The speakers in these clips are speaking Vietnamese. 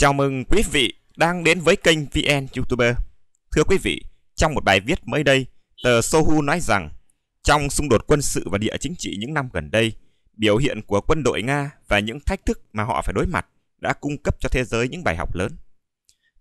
Chào mừng quý vị đang đến với kênh VN Youtuber. Thưa quý vị, trong một bài viết mới đây, tờ Sohu nói rằng trong xung đột quân sự và địa chính trị những năm gần đây, biểu hiện của quân đội Nga và những thách thức mà họ phải đối mặt đã cung cấp cho thế giới những bài học lớn.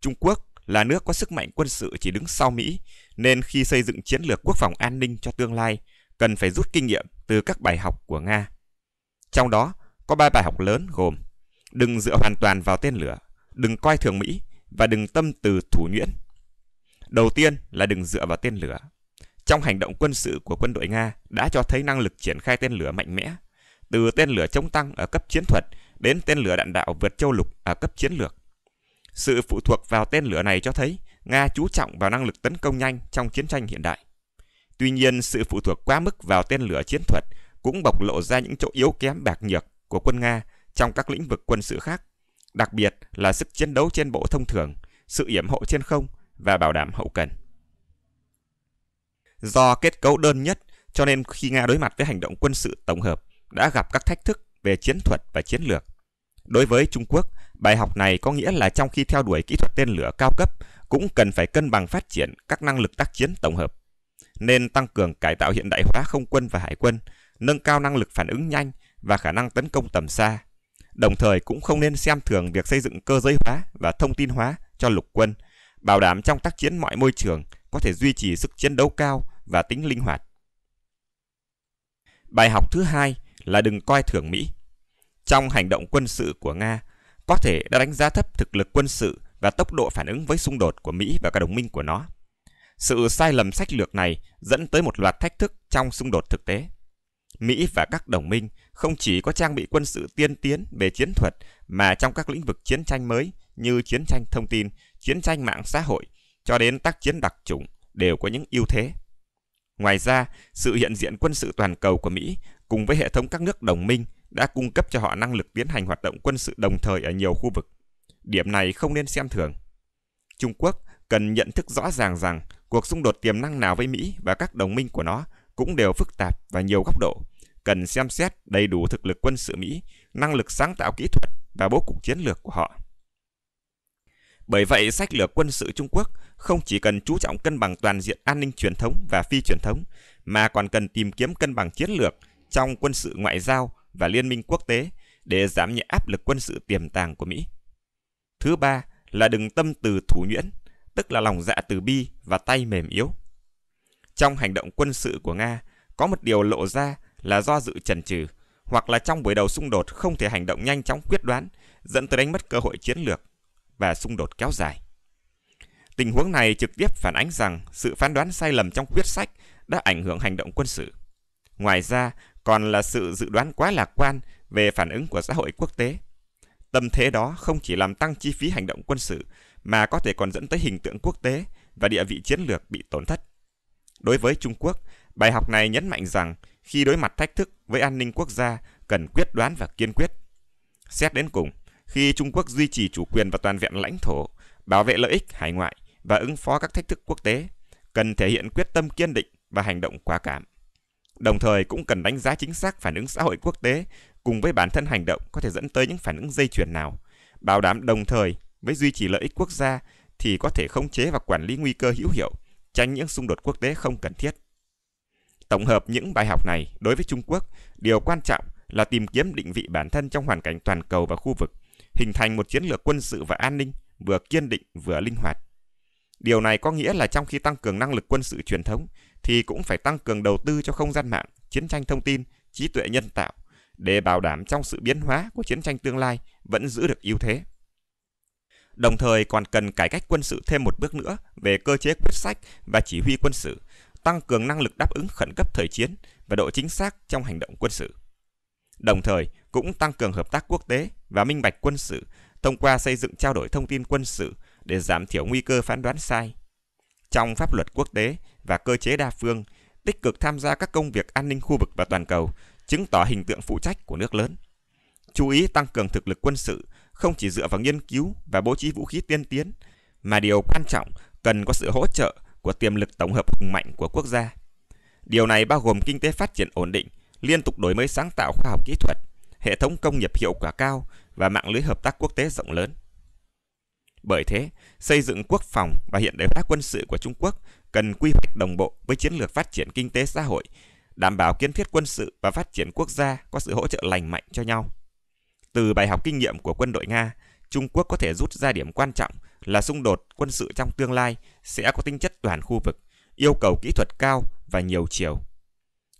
Trung Quốc là nước có sức mạnh quân sự chỉ đứng sau Mỹ, nên khi xây dựng chiến lược quốc phòng an ninh cho tương lai, cần phải rút kinh nghiệm từ các bài học của Nga. Trong đó có ba bài học lớn gồm đừng dựa hoàn toàn vào tên lửa đừng coi thường Mỹ và đừng tâm từ thủ nhuyễn. Đầu tiên là đừng dựa vào tên lửa. Trong hành động quân sự của quân đội Nga đã cho thấy năng lực triển khai tên lửa mạnh mẽ, từ tên lửa chống tăng ở cấp chiến thuật đến tên lửa đạn đạo vượt châu lục ở cấp chiến lược. Sự phụ thuộc vào tên lửa này cho thấy Nga chú trọng vào năng lực tấn công nhanh trong chiến tranh hiện đại. Tuy nhiên, sự phụ thuộc quá mức vào tên lửa chiến thuật cũng bộc lộ ra những chỗ yếu kém bạc nhược của quân Nga trong các lĩnh vực quân sự khác đặc biệt là sức chiến đấu trên bộ thông thường, sự yểm hộ trên không và bảo đảm hậu cần. Do kết cấu đơn nhất, cho nên khi Nga đối mặt với hành động quân sự tổng hợp, đã gặp các thách thức về chiến thuật và chiến lược. Đối với Trung Quốc, bài học này có nghĩa là trong khi theo đuổi kỹ thuật tên lửa cao cấp, cũng cần phải cân bằng phát triển các năng lực tác chiến tổng hợp. Nên tăng cường cải tạo hiện đại hóa không quân và hải quân, nâng cao năng lực phản ứng nhanh và khả năng tấn công tầm xa, đồng thời cũng không nên xem thường việc xây dựng cơ giới hóa và thông tin hóa cho lục quân, bảo đảm trong tác chiến mọi môi trường có thể duy trì sức chiến đấu cao và tính linh hoạt. Bài học thứ hai là đừng coi thường Mỹ. Trong hành động quân sự của Nga, có thể đã đánh giá thấp thực lực quân sự và tốc độ phản ứng với xung đột của Mỹ và các đồng minh của nó. Sự sai lầm sách lược này dẫn tới một loạt thách thức trong xung đột thực tế. Mỹ và các đồng minh không chỉ có trang bị quân sự tiên tiến về chiến thuật mà trong các lĩnh vực chiến tranh mới như chiến tranh thông tin, chiến tranh mạng xã hội cho đến tác chiến đặc chủng đều có những ưu thế. Ngoài ra, sự hiện diện quân sự toàn cầu của Mỹ cùng với hệ thống các nước đồng minh đã cung cấp cho họ năng lực tiến hành hoạt động quân sự đồng thời ở nhiều khu vực. Điểm này không nên xem thường. Trung Quốc cần nhận thức rõ ràng rằng cuộc xung đột tiềm năng nào với Mỹ và các đồng minh của nó cũng đều phức tạp và nhiều góc độ, cần xem xét đầy đủ thực lực quân sự Mỹ, năng lực sáng tạo kỹ thuật và bố cục chiến lược của họ. Bởi vậy, sách lược quân sự Trung Quốc không chỉ cần chú trọng cân bằng toàn diện an ninh truyền thống và phi truyền thống, mà còn cần tìm kiếm cân bằng chiến lược trong quân sự ngoại giao và liên minh quốc tế để giảm nhẹ áp lực quân sự tiềm tàng của Mỹ. Thứ ba là đừng tâm từ thủ nhuyễn, tức là lòng dạ từ bi và tay mềm yếu. Trong hành động quân sự của Nga, có một điều lộ ra là do dự chần chừ hoặc là trong buổi đầu xung đột không thể hành động nhanh chóng quyết đoán, dẫn tới đánh mất cơ hội chiến lược và xung đột kéo dài. Tình huống này trực tiếp phản ánh rằng sự phán đoán sai lầm trong quyết sách đã ảnh hưởng hành động quân sự. Ngoài ra, còn là sự dự đoán quá lạc quan về phản ứng của xã hội quốc tế. Tâm thế đó không chỉ làm tăng chi phí hành động quân sự mà có thể còn dẫn tới hình tượng quốc tế và địa vị chiến lược bị tổn thất. Đối với Trung Quốc, bài học này nhấn mạnh rằng khi đối mặt thách thức với an ninh quốc gia cần quyết đoán và kiên quyết. Xét đến cùng, khi Trung Quốc duy trì chủ quyền và toàn vẹn lãnh thổ, bảo vệ lợi ích hải ngoại và ứng phó các thách thức quốc tế, cần thể hiện quyết tâm kiên định và hành động quả cảm. Đồng thời cũng cần đánh giá chính xác phản ứng xã hội quốc tế cùng với bản thân hành động có thể dẫn tới những phản ứng dây chuyền nào, bảo đảm đồng thời với duy trì lợi ích quốc gia thì có thể khống chế và quản lý nguy cơ hữu hiệu tránh những xung đột quốc tế không cần thiết. Tổng hợp những bài học này đối với Trung Quốc, điều quan trọng là tìm kiếm định vị bản thân trong hoàn cảnh toàn cầu và khu vực, hình thành một chiến lược quân sự và an ninh vừa kiên định vừa linh hoạt. Điều này có nghĩa là trong khi tăng cường năng lực quân sự truyền thống thì cũng phải tăng cường đầu tư cho không gian mạng, chiến tranh thông tin, trí tuệ nhân tạo để bảo đảm trong sự biến hóa của chiến tranh tương lai vẫn giữ được ưu thế đồng thời còn cần cải cách quân sự thêm một bước nữa về cơ chế quyết sách và chỉ huy quân sự, tăng cường năng lực đáp ứng khẩn cấp thời chiến và độ chính xác trong hành động quân sự. Đồng thời, cũng tăng cường hợp tác quốc tế và minh bạch quân sự thông qua xây dựng trao đổi thông tin quân sự để giảm thiểu nguy cơ phán đoán sai. Trong pháp luật quốc tế và cơ chế đa phương, tích cực tham gia các công việc an ninh khu vực và toàn cầu, chứng tỏ hình tượng phụ trách của nước lớn. Chú ý tăng cường thực lực quân sự không chỉ dựa vào nghiên cứu và bố trí vũ khí tiên tiến, mà điều quan trọng cần có sự hỗ trợ của tiềm lực tổng hợp hùng mạnh của quốc gia. Điều này bao gồm kinh tế phát triển ổn định, liên tục đổi mới sáng tạo khoa học kỹ thuật, hệ thống công nghiệp hiệu quả cao và mạng lưới hợp tác quốc tế rộng lớn. Bởi thế, xây dựng quốc phòng và hiện đại hóa quân sự của Trung Quốc cần quy hoạch đồng bộ với chiến lược phát triển kinh tế xã hội, đảm bảo kiến thiết quân sự và phát triển quốc gia có sự hỗ trợ lành mạnh cho nhau. Từ bài học kinh nghiệm của quân đội Nga, Trung Quốc có thể rút ra điểm quan trọng là xung đột quân sự trong tương lai sẽ có tính chất toàn khu vực, yêu cầu kỹ thuật cao và nhiều chiều.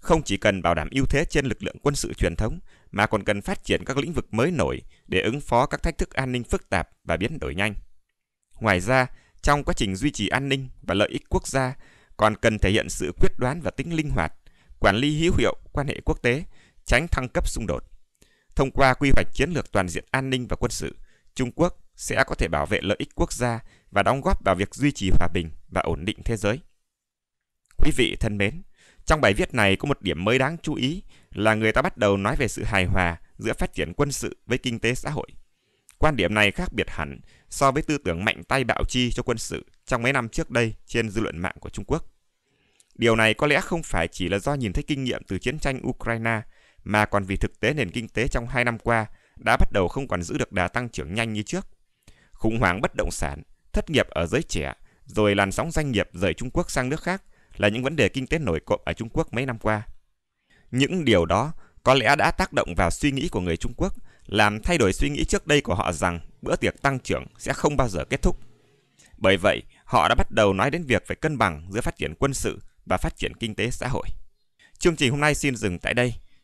Không chỉ cần bảo đảm ưu thế trên lực lượng quân sự truyền thống, mà còn cần phát triển các lĩnh vực mới nổi để ứng phó các thách thức an ninh phức tạp và biến đổi nhanh. Ngoài ra, trong quá trình duy trì an ninh và lợi ích quốc gia, còn cần thể hiện sự quyết đoán và tính linh hoạt, quản lý hữu hiệu quan hệ quốc tế, tránh thăng cấp xung đột. Thông qua quy hoạch chiến lược toàn diện an ninh và quân sự, Trung Quốc sẽ có thể bảo vệ lợi ích quốc gia và đóng góp vào việc duy trì hòa bình và ổn định thế giới. Quý vị thân mến, trong bài viết này có một điểm mới đáng chú ý là người ta bắt đầu nói về sự hài hòa giữa phát triển quân sự với kinh tế xã hội. Quan điểm này khác biệt hẳn so với tư tưởng mạnh tay bạo chi cho quân sự trong mấy năm trước đây trên dư luận mạng của Trung Quốc. Điều này có lẽ không phải chỉ là do nhìn thấy kinh nghiệm từ chiến tranh Ukraine – mà còn vì thực tế nền kinh tế trong hai năm qua đã bắt đầu không còn giữ được đà tăng trưởng nhanh như trước. Khủng hoảng bất động sản, thất nghiệp ở giới trẻ, rồi làn sóng doanh nghiệp rời Trung Quốc sang nước khác là những vấn đề kinh tế nổi cộng ở Trung Quốc mấy năm qua. Những điều đó có lẽ đã tác động vào suy nghĩ của người Trung Quốc, làm thay đổi suy nghĩ trước đây của họ rằng bữa tiệc tăng trưởng sẽ không bao giờ kết thúc. Bởi vậy, họ đã bắt đầu nói đến việc phải cân bằng giữa phát triển quân sự và phát triển kinh tế xã hội. Chương trình hôm nay xin dừng tại đây.